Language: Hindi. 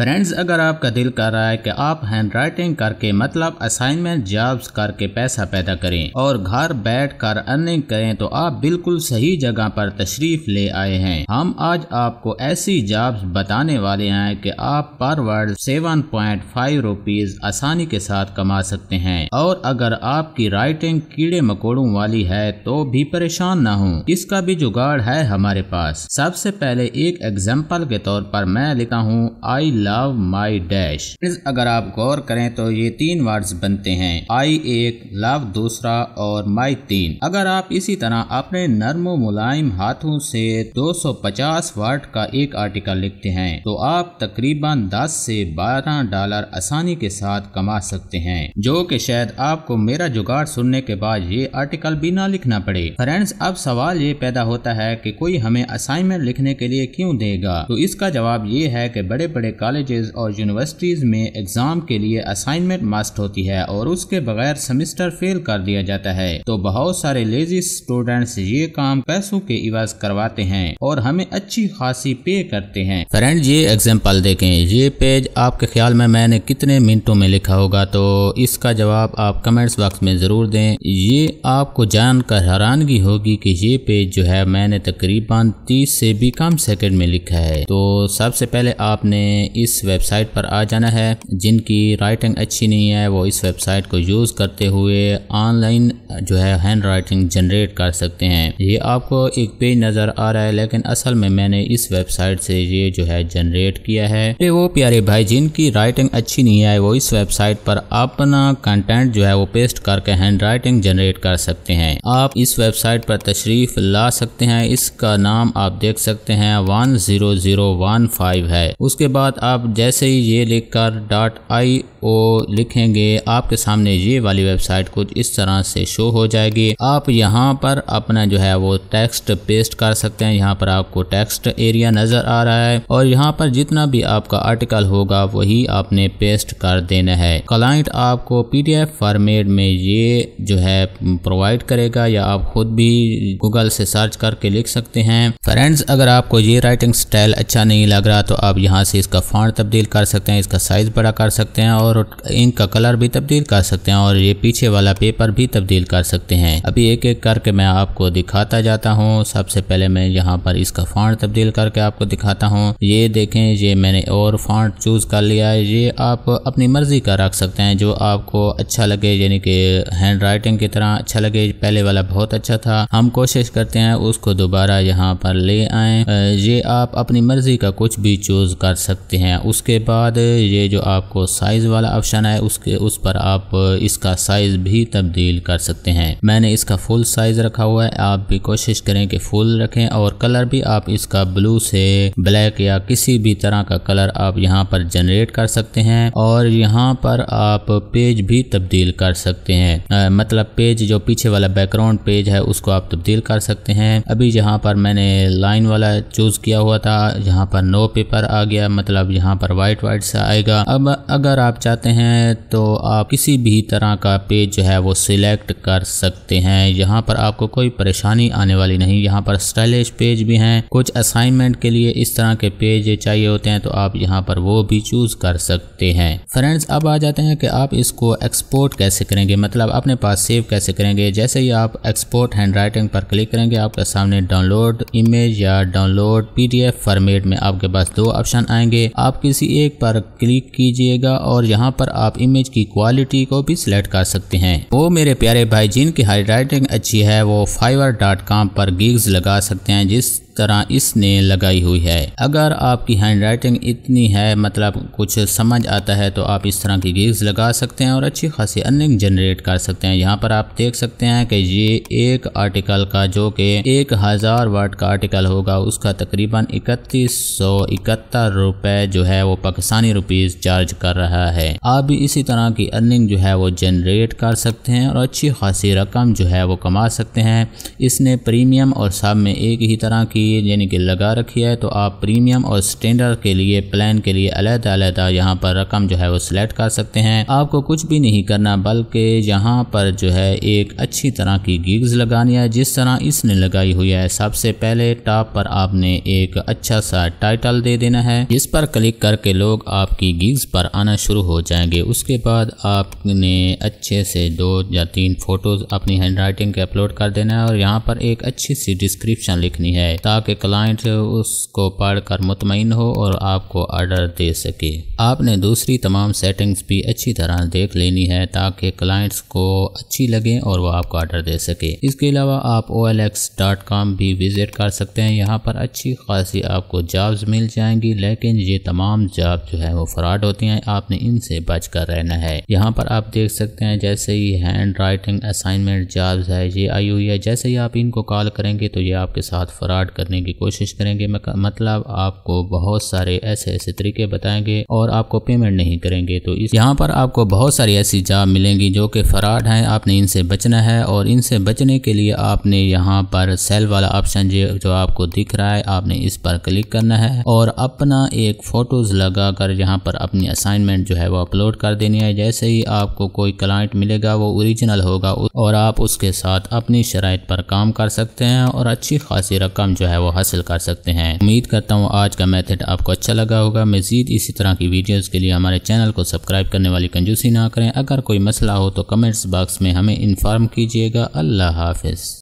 फ्रेंड्स अगर आपका दिल कर रहा है कि आप हैंड राइटिंग करके मतलब असाइनमेंट जॉब्स करके पैसा पैदा करें और घर बैठ कर अर्निंग करें तो आप बिल्कुल सही जगह पर तशरीफ ले आए हैं हम आज आपको ऐसी जॉब्स बताने वाले हैं कि आप पर word seven point five rupees आसानी के साथ कमा सकते हैं और अगर आपकी राइटिंग कीड़े मकोड़ों वाली है तो भी परेशान ना हो इसका भी जुगाड़ है हमारे पास सबसे पहले एक एग्जाम्पल के तौर पर मैं लिखता हूँ आई लव माई डैश अगर आप गौर करें तो ये तीन वर्ड्स बनते हैं आई एक लव दूसरा और माई तीन अगर आप इसी तरह अपने नर्म मुलायम हाथों से 250 वर्ड का एक आर्टिकल लिखते हैं तो आप तकरीबन 10 से 12 डॉलर आसानी के साथ कमा सकते हैं जो कि शायद आपको मेरा जुगाड़ सुनने के बाद ये आर्टिकल भी ना लिखना पड़े फ्रेंड्स अब सवाल ये पैदा होता है कि कोई हमें असाइनमेंट लिखने के लिए क्यों देगा तो इसका जवाब ये है कि बड़े बड़े कॉलेज कॉलेजेस और यूनिवर्सिटीज़ में एग्ज़ाम के लिए असाइनमेंट मस्ट होती है और उसके बगैर सेमिस्टर फेल कर दिया जाता है तो बहुत सारे लेजी स्टूडेंट्स ये काम पैसों के इवाज करवाते हैं और हमें अच्छी खासी पे करते हैं फ्रेंड ये एग्जाम्पल देखें ये पेज आपके ख्याल में मैंने कितने मिनटों में लिखा होगा तो इसका जवाब आप कमेंट्स बॉक्स में ज़रूर दें ये आपको जानकर हैरानगी होगी कि ये पेज जो है मैंने तकरीबन तीस से भी कम सेकंड में लिखा है तो सबसे पहले आपने इस वेबसाइट पर आ जाना है जिनकी राइटिंग अच्छी नहीं है वो इस वेबसाइट को यूज़ करते हुए ऑनलाइन जो है हैंड राइटिंग जनरेट कर सकते हैं ये आपको एक पेज नज़र आ रहा है लेकिन असल में मैंने इस वेबसाइट से ये जो है जनरेट किया है फिर वो प्यारे भाई जिनकी राइटिंग अच्छी नहीं है वो इस वेबसाइट पर अपना कंटेंट जो है वो पेस्ट करके हैंड राइटिंग जनरेट कर सकते हैं आप इस वेबसाइट पर तशरीफ ला सकते हैं इसका नाम आप देख सकते हैं one zero zero one five है उसके बाद आप आप जैसे ही ये लिख कर डॉट आई ओ लिखेंगे आपके सामने ये वाली वेबसाइट कुछ इस तरह से शो हो जाएगी आप यहाँ पर अपना जो है वो टेक्स्ट पेस्ट कर सकते हैं यहाँ पर आपको टेक्स्ट एरिया नज़र आ रहा है और यहाँ पर जितना भी आपका आर्टिकल होगा वही आपने पेस्ट कर देना है क्लाइंट आपको पीडीएफ फॉर्मेट में ये जो है प्रोवाइड करेगा या आप खुद भी गूगल से सर्च करके लिख सकते हैं फ्रेंड्स अगर आपको ये राइटिंग स्टाइल अच्छा नहीं लग रहा तो आप यहाँ से इसका फॉन्ट तब्दील कर सकते हैं इसका साइज़ बड़ा कर सकते हैं और इंक का कलर भी तब्दील कर सकते हैं और ये पीछे वाला पेपर भी तब्दील कर सकते हैं अभी एक एक करके मैं आपको दिखाता जाता हूँ सबसे पहले मैं यहाँ पर इसका फॉन्ट तब्दील करके आपको दिखाता हूँ ये देखें ये मैंने और फॉन्ट चूज़ कर लिया है ये आप अपनी मर्ज़ी का रख सकते हैं जो आपको अच्छा लगे यानी कि हैंड राइटिंग की तरह अच्छा लगे पहले वाला बहुत अच्छा था हम कोशिश करते हैं उसको दोबारा यहाँ पर ले आए ये आप अपनी मर्ज़ी का कुछ भी चूज़ कर सकते हैं हैं उसके बाद ये जो आपको साइज़ वाला ऑप्शन है उसके उस पर आप इसका साइज़ भी तब्दील कर सकते हैं मैंने इसका फुल साइज़ रखा हुआ है आप भी कोशिश करें कि फुल रखें और कलर भी आप इसका ब्लू से ब्लैक या किसी भी तरह का कलर आप यहाँ पर जनरेट कर सकते हैं और यहाँ पर आप पेज भी तब्दील कर सकते हैं आ, मतलब पेज जो पीछे वाला बैकग्राउंड पेज है उसको आप तब्दील कर सकते हैं अभी यहाँ पर मैंने लाइन वाला चूज़ किया हुआ था यहाँ पर नो पेपर आ गया मतलब यहाँ पर वाइट वाइट सा आएगा अब अगर आप चाहते हैं तो आप किसी भी तरह का पेज जो है वो सिलेक्ट कर सकते हैं यहाँ पर आपको कोई परेशानी आने वाली नहीं यहाँ पर स्टाइलिश पेज भी हैं कुछ असाइनमेंट के लिए इस तरह के पेज चाहिए होते हैं तो आप यहाँ पर वो भी चूज कर सकते हैं फ्रेंड्स अब आ जाते हैं कि आप इसको एक्सपोर्ट कैसे करेंगे मतलब अपने पास सेव कैसे करेंगे जैसे ही आप एक्सपोर्ट हैंड राइटिंग पर क्लिक करेंगे आपके सामने डाउनलोड इमेज या डाउनलोड पीडीएफ फॉर्मेट में आपके पास दो ऑप्शन आएंगे आप आप किसी एक पर क्लिक कीजिएगा और यहाँ पर आप इमेज की क्वालिटी को भी सिलेक्ट कर सकते हैं वो मेरे प्यारे भाई जिनकी हाई अच्छी है वो फाइवर डॉट कॉम पर गीग्स लगा सकते हैं जिस तरह इसने लगाई हुई है अगर आपकी हैंड राइटिंग इतनी है मतलब कुछ समझ आता है तो आप इस तरह की गिग्स लगा सकते हैं और अच्छी खासी अर्निंग जनरेट कर सकते हैं यहाँ पर आप देख सकते हैं कि ये एक आर्टिकल का जो कि एक हज़ार वर्ड का आर्टिकल होगा उसका तकरीबन इकतीस सौ इकहत्तर रुपए जो है वो पाकिस्तानी रुपीज़ चार्ज कर रहा है आप भी इसी तरह की अर्निंग जो है वो जनरेट कर सकते हैं और अच्छी खासी रकम जो है वो कमा सकते हैं इसने प्रीमियम और सब में एक ही तरह की लिए यानी कि लगा रखी है तो आप प्रीमियम और स्टैंडर्ड के लिए प्लान के लिए अलहदा अलहदा यहाँ पर रकम जो है वो सिलेक्ट कर सकते हैं आपको कुछ भी नहीं करना बल्कि यहाँ पर जो है एक अच्छी तरह की गिग्स लगानी है जिस तरह इसने लगाई हुई है सबसे पहले टॉप पर आपने एक अच्छा सा टाइटल दे देना है जिस पर क्लिक करके लोग आपकी गिग्स पर आना शुरू हो जाएंगे उसके बाद आपने अच्छे से दो या तीन फोटोज़ अपनी हैंड राइटिंग के अपलोड कर देना है और यहाँ पर एक अच्छी सी डिस्क्रिप्शन लिखनी है ताकि क्लाइंट उसको पढ़कर मुतमिन हो और आपको आर्डर दे सके आपने दूसरी तमाम सेटिंग्स भी अच्छी तरह देख लेनी है ताकि क्लाइंट्स को अच्छी लगे और वह आपको आर्डर दे सके इसके अलावा आप ओ भी विज़िट कर सकते हैं यहाँ पर अच्छी खासी आपको जॉब्स मिल जाएंगी लेकिन ये तमाम जॉब जो है वो फ्रॉड होती हैं आपने इनसे बच कर रहना है यहाँ पर आप देख सकते हैं जैसे ही हैंड राइटिंग असाइनमेंट जॉब्स है ये आई हुई है जैसे ही आप इनको कॉल करेंगे तो ये आपके साथ फ्रॉड करने की कोशिश करेंगे मतलब आपको बहुत सारे ऐसे ऐसे तरीके बताएंगे और आपको पेमेंट नहीं करेंगे तो इस यहाँ पर आपको बहुत सारी ऐसी जॉब मिलेंगी जो कि फ्रॉड हैं आपने इनसे बचना है और इनसे बचने के लिए आपने यहाँ पर सेल वाला ऑप्शन जो आपको दिख रहा है आपने इस पर क्लिक करना है और अपना एक फ़ोटोज़ लगा कर यहाँ पर अपनी असाइनमेंट जो है वो अपलोड कर देनी है जैसे ही आपको कोई क्लाइंट मिलेगा वो ओरिजिनल होगा और आप उसके साथ अपनी शराइ पर काम कर सकते हैं और अच्छी खासी रकम जो है वो हासिल कर सकते हैं उम्मीद करता हूँ आज का मेथड आपको अच्छा लगा होगा मजीद इसी तरह की वीडियोज़ के लिए हमारे चैनल को सब्सक्राइब करने वाली कंजूसी ना करें अगर कोई मसला हो तो कमेंट्स बॉक्स में हमें इन्फॉर्म कीजिएगा अल्लाह हाफिज़